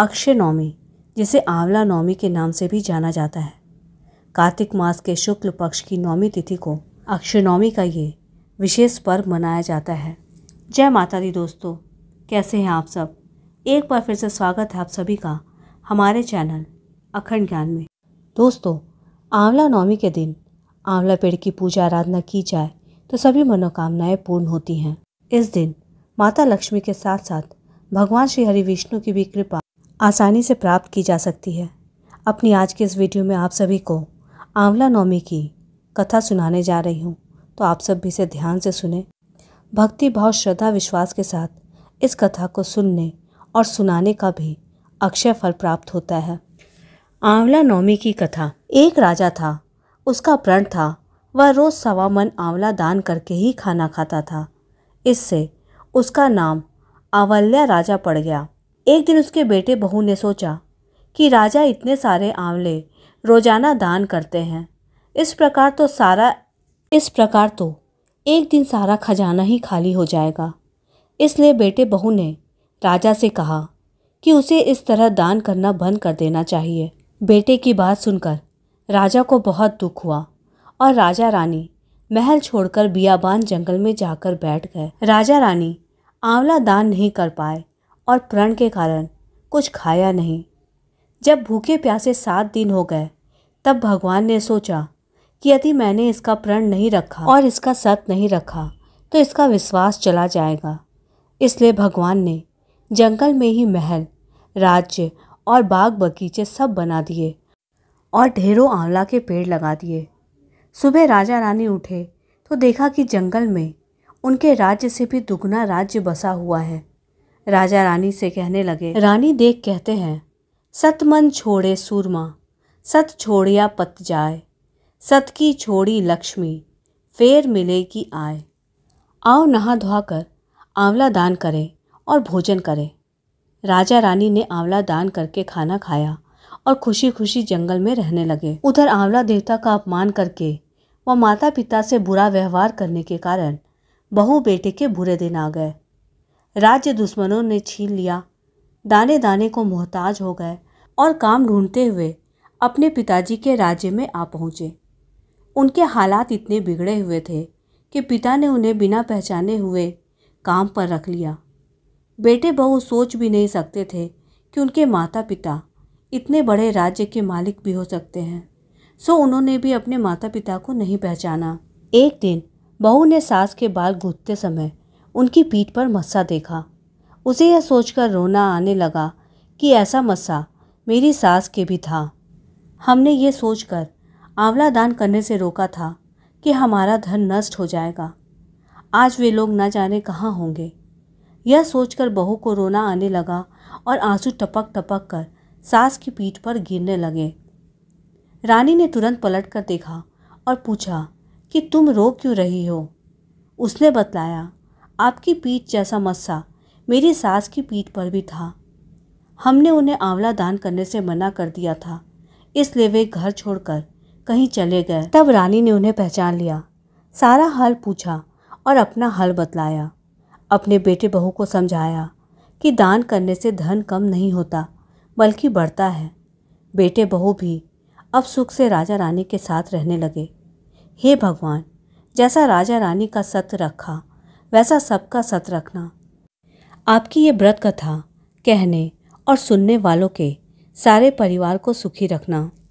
अक्षय नवमी जिसे आंवला नवमी के नाम से भी जाना जाता है कार्तिक मास के शुक्ल पक्ष की नवमी तिथि को अक्षय नवमी का ये विशेष पर्व मनाया जाता है जय माता दी दोस्तों कैसे हैं आप सब एक बार फिर से स्वागत है आप सभी का हमारे चैनल अखंड ज्ञान में दोस्तों आंवला नवमी के दिन आंवला पेड़ की पूजा आराधना की जाए तो सभी मनोकामनाएं पूर्ण होती हैं इस दिन माता लक्ष्मी के साथ साथ भगवान श्री हरि विष्णु की भी कृपा आसानी से प्राप्त की जा सकती है अपनी आज की इस वीडियो में आप सभी को आंवला नवमी की कथा सुनाने जा रही हूँ तो आप सब भी इसे ध्यान से सुने भक्ति भाव श्रद्धा विश्वास के साथ इस कथा को सुनने और सुनाने का भी अक्षय फल प्राप्त होता है आंवला नवमी की कथा एक राजा था उसका प्रण था वह रोज़ सवा मन आंवला दान करके ही खाना खाता था इससे उसका नाम आंवल्या राजा पड़ गया एक दिन उसके बेटे बहू ने सोचा कि राजा इतने सारे आंवले रोजाना दान करते हैं इस प्रकार तो सारा इस प्रकार तो एक दिन सारा खजाना ही खाली हो जाएगा इसलिए बेटे बहू ने राजा से कहा कि उसे इस तरह दान करना बंद कर देना चाहिए बेटे की बात सुनकर राजा को बहुत दुख हुआ और राजा रानी महल छोड़कर बियाबान जंगल में जाकर बैठ गए राजा रानी आंवला दान नहीं कर पाए और प्रण के कारण कुछ खाया नहीं जब भूखे प्यासे सात दिन हो गए तब भगवान ने सोचा कि यदि मैंने इसका प्रण नहीं रखा और इसका सत नहीं रखा तो इसका विश्वास चला जाएगा इसलिए भगवान ने जंगल में ही महल राज्य और बाग बगीचे सब बना दिए और ढेरों आंवला के पेड़ लगा दिए सुबह राजा रानी उठे तो देखा कि जंगल में उनके राज्य से भी दुगना राज्य बसा हुआ है राजा रानी से कहने लगे रानी देख कहते हैं सत मन छोड़े सूरमा सत छोड़िया पत जाए सत की छोड़ी लक्ष्मी फेर मिले की आय आओ नहा धोआ कर आंवला दान करें और भोजन करें राजा रानी ने आंवला दान करके खाना खाया और खुशी खुशी जंगल में रहने लगे उधर आंवला देवता का अपमान करके व माता पिता से बुरा व्यवहार करने के कारण बहू बेटे के बुरे दिन आ गए राज्य दुश्मनों ने छीन लिया दाने दाने को मोहताज हो गए और काम ढूंढते हुए अपने पिताजी के राज्य में आ पहुँचे उनके हालात इतने बिगड़े हुए थे कि पिता ने उन्हें बिना पहचाने हुए काम पर रख लिया बेटे बहू सोच भी नहीं सकते थे कि उनके माता पिता इतने बड़े राज्य के मालिक भी हो सकते हैं सो उन्होंने भी अपने माता पिता को नहीं पहचाना एक दिन बहू ने सास के बाल गूंथते समय उनकी पीठ पर मस्सा देखा उसे यह सोचकर रोना आने लगा कि ऐसा मस्सा मेरी सास के भी था हमने ये सोचकर आंवला दान करने से रोका था कि हमारा धन नष्ट हो जाएगा आज वे लोग न जाने कहाँ होंगे यह सोचकर बहू को रोना आने लगा और आंसू टपक टपक कर सास की पीठ पर गिरने लगे रानी ने तुरंत पलट कर देखा और पूछा कि तुम रो क्यों रही हो उसने बतलाया आपकी पीठ जैसा मस्सा मेरी सास की पीठ पर भी था हमने उन्हें आंवला दान करने से मना कर दिया था इसलिए वे घर छोड़कर कहीं चले गए तब रानी ने उन्हें पहचान लिया सारा हाल पूछा और अपना हाल बतलाया अपने बेटे बहू को समझाया कि दान करने से धन कम नहीं होता बल्कि बढ़ता है बेटे बहू भी अब सुख से राजा रानी के साथ रहने लगे हे भगवान जैसा राजा रानी का सत्य रखा वैसा सबका सत रखना आपकी ये व्रत कथा कहने और सुनने वालों के सारे परिवार को सुखी रखना